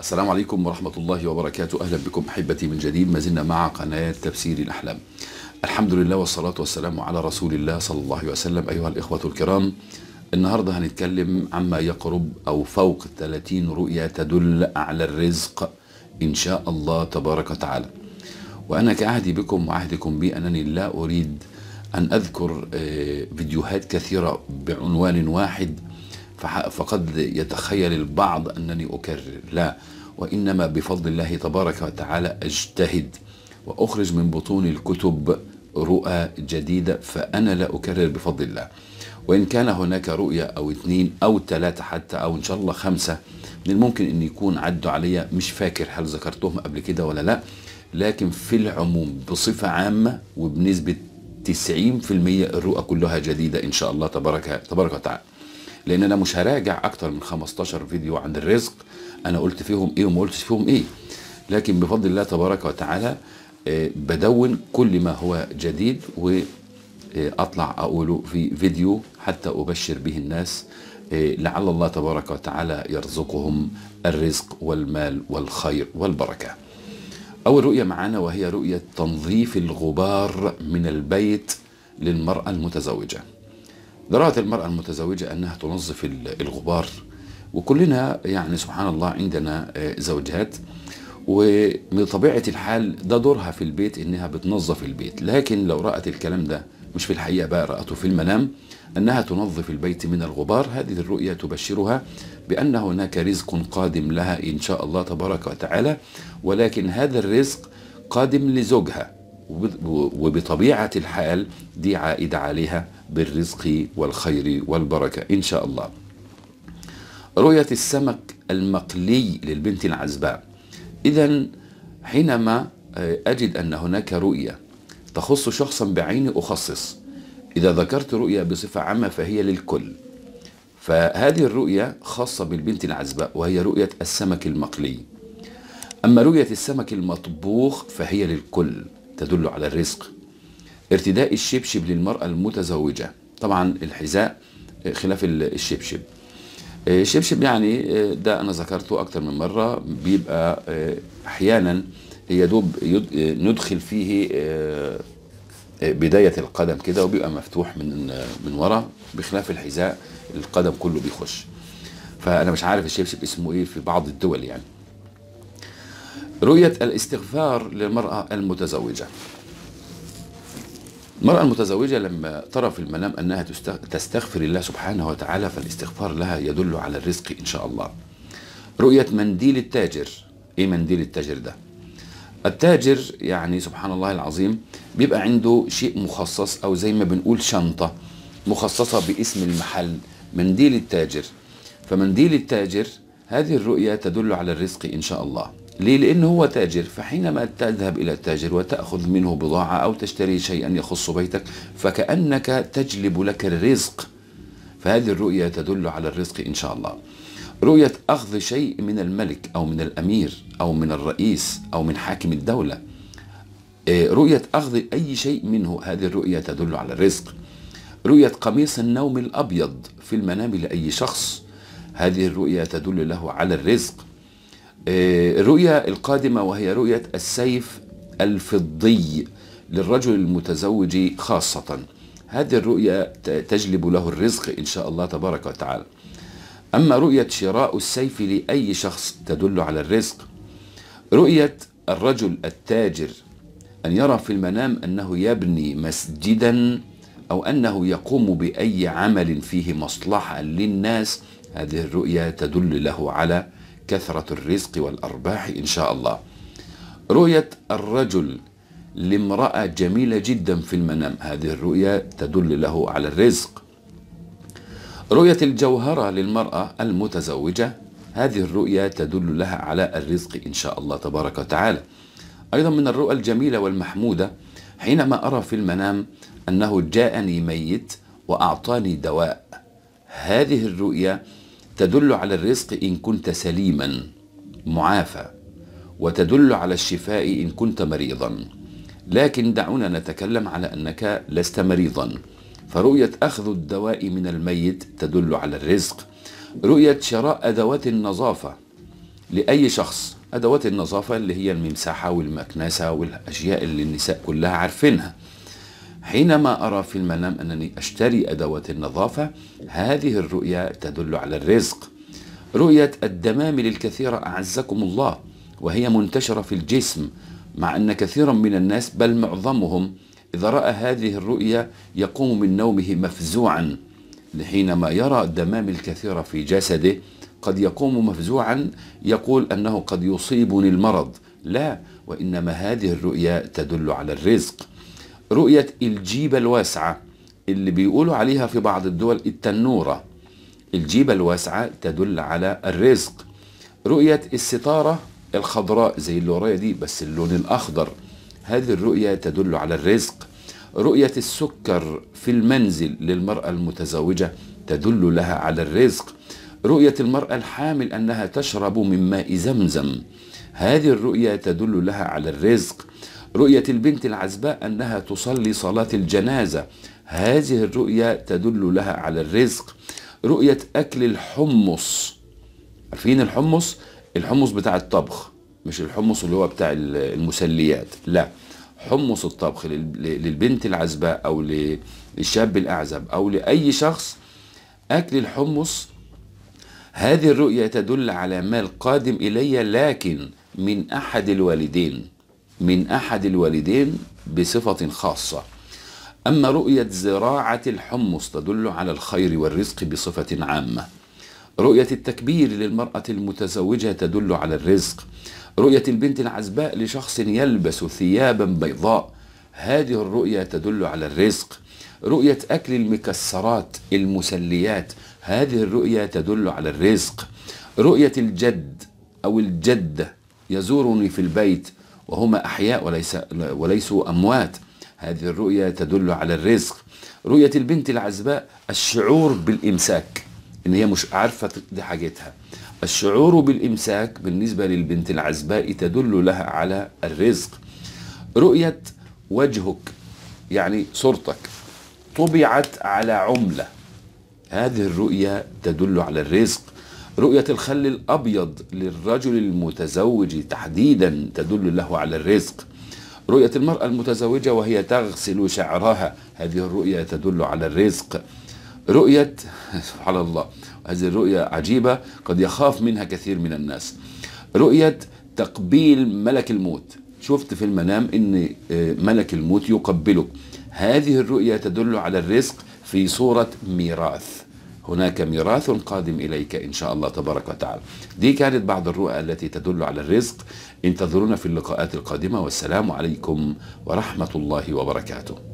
السلام عليكم ورحمة الله وبركاته أهلا بكم أحبتي من جديد ما زلنا مع قناة تفسير الأحلام الحمد لله والصلاة والسلام على رسول الله صلى الله عليه وسلم أيها الإخوة الكرام النهاردة هنتكلم عما يقرب أو فوق 30 رؤية تدل على الرزق إن شاء الله تبارك وتعالى وأنا كعهدي بكم وعهدكم بي أنني لا أريد أن أذكر آه، فيديوهات كثيرة بعنوان واحد فقد يتخيل البعض أنني أكرر لا وإنما بفضل الله تبارك وتعالى أجتهد وأخرج من بطون الكتب رؤى جديدة فأنا لا أكرر بفضل الله وإن كان هناك رؤية أو اثنين أو ثلاثة حتى أو إن شاء الله خمسة من الممكن أن يكون عدوا عليا مش فاكر هل ذكرتهم قبل كده ولا لا لكن في العموم بصفة عامة وبنسبة 90% الرؤى كلها جديدة إن شاء الله تبارك, تبارك وتعالى لان انا مش هراجع اكتر من 15 فيديو عن الرزق انا قلت فيهم ايه وما قلتش فيهم ايه لكن بفضل الله تبارك وتعالى آه، بدون كل ما هو جديد واطلع آه، اقوله في فيديو حتى ابشر به الناس آه، لعل الله تبارك وتعالى يرزقهم الرزق والمال والخير والبركه أول رؤية معانا وهي رؤية تنظيف الغبار من البيت للمرأة المتزوجة رأت المرأة المتزوجة أنها تنظف الغبار وكلنا يعني سبحان الله عندنا آه، زوجات ومن طبيعة الحال ده دورها في البيت إنها بتنظف البيت لكن لو رأت الكلام ده مش في الحقيقة بقى رأته في المنام أنها تنظف البيت من الغبار هذه الرؤية تبشرها بأن هناك رزق قادم لها إن شاء الله تبارك وتعالى ولكن هذا الرزق قادم لزوجها وبطبيعة الحال دي عائدة عليها بالرزق والخير والبركة إن شاء الله رؤية السمك المقلي للبنت العزباء إذا حينما آه، أجد أن هناك رؤية تخص شخصا بعيني أخصص إذا ذكرت رؤية بصفة عامة فهي للكل فهذه الرؤية خاصة بالبنت العزباء وهي رؤية السمك المقلي أما رؤية السمك المطبوخ فهي للكل تدل على الرزق ارتداء الشبشب للمرأة المتزوجة طبعا الحذاء آه، خلاف الشبشب آه، الشبشب يعني آه، ده أنا ذكرته أكتر من مرة بيبقى أحيانا يدوب ندخل فيه بداية القدم كده وبيبقى مفتوح من من ورا بخلاف الحذاء القدم كله بيخش فأنا مش عارف الشبشب اسمه إيه في بعض الدول يعني رؤية الاستغفار للمرأة المتزوجة المرأة المتزوجة لما ترى في المنام أنها تستغفر الله سبحانه وتعالى فالاستغفار لها يدل على الرزق إن شاء الله رؤية منديل التاجر إيه منديل التاجر ده التاجر يعني سبحان الله العظيم بيبقى عنده شيء مخصص أو زي ما بنقول شنطة مخصصة باسم المحل منديل التاجر فمنديل التاجر هذه الرؤية تدل على الرزق إن شاء الله ليه؟ لأنه هو تاجر فحينما تذهب إلى التاجر وتأخذ منه بضاعة أو تشتري شيئا يخص بيتك فكأنك تجلب لك الرزق فهذه الرؤية تدل على الرزق إن شاء الله رؤية أخذ شيء من الملك أو من الأمير أو من الرئيس أو من حاكم الدولة آه، رؤية أخذ أي شيء منه هذه الرؤية تدل على الرزق رؤية قميص النوم الأبيض في المنام لأي شخص هذه الرؤية تدل له على الرزق الرؤية آه، القادمة وهي رؤية السيف الفضي للرجل المتزوج خاصة هذه الرؤية تجلب له الرزق إن شاء الله تبارك وتعالى أما رؤية شراء السيف لأي شخص تدل على الرزق رؤية الرجل التاجر أن يرى في المنام أنه يبني مسجدا أو أنه يقوم بأي عمل فيه مصلحة للناس هذه الرؤية تدل له على كثرة الرزق والأرباح إن شاء الله رؤية الرجل لامرأة جميلة جدا في المنام هذه الرؤية تدل له على الرزق رؤية الجوهرة للمرأة المتزوجة هذه الرؤية تدل لها على الرزق إن شاء الله تبارك وتعالى أيضا من الرؤى الجميلة والمحمودة حينما أرى في المنام أنه جاءني ميت وأعطاني دواء هذه الرؤية تدل على الرزق إن كنت سليما معافى وتدل على الشفاء إن كنت مريضا لكن دعونا نتكلم على أنك لست مريضا فرؤية أخذ الدواء من الميت تدل على الرزق رؤية شراء أدوات النظافة لأي شخص أدوات النظافة اللي هي الممساحه والمكنسة والأشياء اللي النساء كلها عارفينها حينما أرى في المنام أنني أشتري أدوات النظافة هذه الرؤية تدل على الرزق رؤية الدمامل الكثيرة أعزكم الله وهي منتشرة في الجسم مع أن كثيرا من الناس بل معظمهم إذا رأى هذه الرؤية يقوم من نومه مفزوعا حينما يرى الدمامل الكثيرة في جسده قد يقوم مفزوعا يقول أنه قد يصيبني المرض لا وإنما هذه الرؤية تدل على الرزق رؤية الجيبة الواسعة اللي بيقولوا عليها في بعض الدول التنورة الجيبة الواسعة تدل على الرزق رؤية الستارة الخضراء زي اللي ورايا دي بس اللون الأخضر هذه الرؤية تدل على الرزق رؤية السكر في المنزل للمرأة المتزوجة تدل لها على الرزق رؤية المرأة الحامل أنها تشرب من ماء زمزم هذه الرؤية تدل لها على الرزق رؤية البنت العزباء أنها تصلي صلاة الجنازة هذه الرؤية تدل لها على الرزق رؤية أكل الحمص عارفين الحمص الحمص بتاع الطبخ مش الحمص اللي هو بتاع المسليات لا حمص الطبخ للبنت العزباء أو للشاب الأعزب أو لأي شخص أكل الحمص هذه الرؤية تدل على مال قادم إلي لكن من أحد الوالدين من أحد الوالدين بصفة خاصة أما رؤية زراعة الحمص تدل على الخير والرزق بصفة عامة رؤية التكبير للمرأة المتزوجة تدل على الرزق رؤية البنت العزباء لشخص يلبس ثيابا بيضاء هذه الرؤية تدل على الرزق رؤية أكل المكسرات المسليات هذه الرؤية تدل على الرزق رؤية الجد أو الجدة يزورني في البيت وهما أحياء وليس وليسوا أموات هذه الرؤية تدل على الرزق رؤية البنت العزباء الشعور بالإمساك إن هي مش عارفة دي حاجتها الشعور بالإمساك بالنسبة للبنت العزباء تدل لها على الرزق رؤية وجهك يعني صورتك طبعت على عملة هذه الرؤية تدل على الرزق رؤية الخل الأبيض للرجل المتزوج تحديدا تدل له على الرزق رؤية المرأة المتزوجة وهي تغسل شعرها هذه الرؤية تدل على الرزق رؤية سبحان الله هذه الرؤية عجيبة قد يخاف منها كثير من الناس رؤية تقبيل ملك الموت شفت في المنام ان آه، ملك الموت يقبلك هذه الرؤية تدل على الرزق في صورة ميراث هناك ميراث قادم إليك إن شاء الله تبارك وتعالى دي كانت بعض الرؤى التي تدل على الرزق انتظرونا في اللقاءات القادمة والسلام عليكم ورحمة الله وبركاته